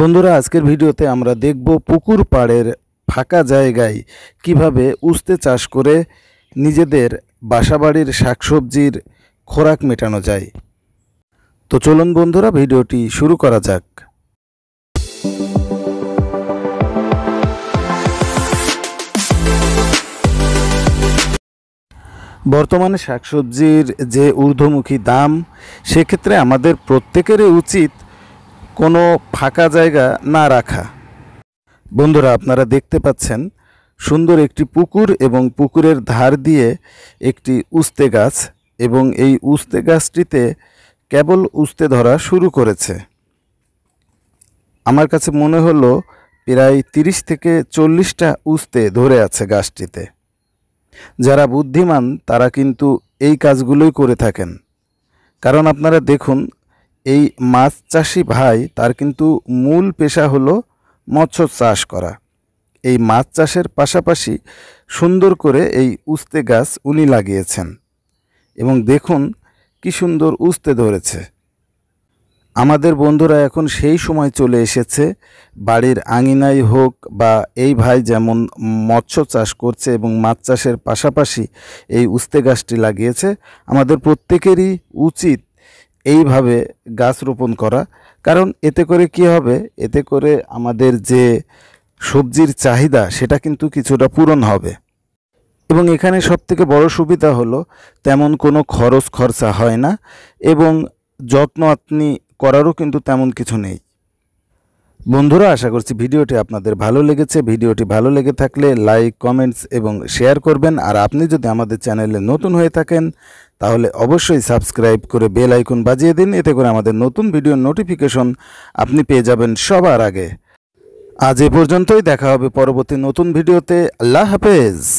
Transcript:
বন্ধুরা আজকের ভিডিওতে আমরা দেখব পুকুর পাড়ের ফাঁকা জায়গায় কিভাবে উস্তে চাষ করে নিজেদের বাসাবাড়ির শাকসবজির খোরাক মেটানো যায় তো চলুন বন্ধুরা ভিডিওটি শুরু করা যাক বর্তমানে শাকসবজির যে ঊর্ধ্বমুখী দাম সেক্ষেত্রে আমাদের প্রত্যেকেরই উচিত কোনো ফাঁকা জায়গা না রাখা বন্ধুরা আপনারা দেখতে পাচ্ছেন সুন্দর একটি পুকুর এবং পুকুরের ধার দিয়ে একটি উস্তে গাছ এবং এই উস্তে গাছটিতে কেবল উস্তে ধরা শুরু করেছে আমার কাছে মনে হলো প্রায় তিরিশ থেকে চল্লিশটা উস্তে ধরে আছে গাছটিতে যারা বুদ্ধিমান তারা কিন্তু এই কাজগুলোই করে থাকেন কারণ আপনারা দেখুন এই মাছ চাষি ভাই তার কিন্তু মূল পেশা হলো মৎস্য চাষ করা এই মাছ চাষের পাশাপাশি সুন্দর করে এই উস্তে গাছ উনি লাগিয়েছেন এবং দেখুন কি সুন্দর উস্তে ধরেছে আমাদের বন্ধুরা এখন সেই সময় চলে এসেছে বাড়ির আঙিনাই হোক বা এই ভাই যেমন মৎস্য চাষ করছে এবং মাছ চাষের পাশাপাশি এই উস্তে গাছটি লাগিয়েছে আমাদের প্রত্যেকেরই উচিত এইভাবে গাছ রোপণ করা কারণ এতে করে কি হবে এতে করে আমাদের যে সবজির চাহিদা সেটা কিন্তু কিছুটা পূরণ হবে এবং এখানে সবথেকে বড় সুবিধা হলো তেমন কোনো খরচ খরচা হয় না এবং যত্ন আপনি করারও কিন্তু তেমন কিছু নেই বন্ধুরা আশা করছি ভিডিওটি আপনাদের ভালো লেগেছে ভিডিওটি ভালো লেগে থাকলে লাইক কমেন্টস এবং শেয়ার করবেন আর আপনি যদি আমাদের চ্যানেলে নতুন হয়ে থাকেন তাহলে অবশ্যই সাবস্ক্রাইব করে বেল আইকন বাজিয়ে দিন এতে করে আমাদের নতুন ভিডিওর নোটিফিকেশন আপনি পেয়ে যাবেন সবার আগে আজ এ পর্যন্তই দেখা হবে পরবর্তী নতুন ভিডিওতে আল্লাহ হাফেজ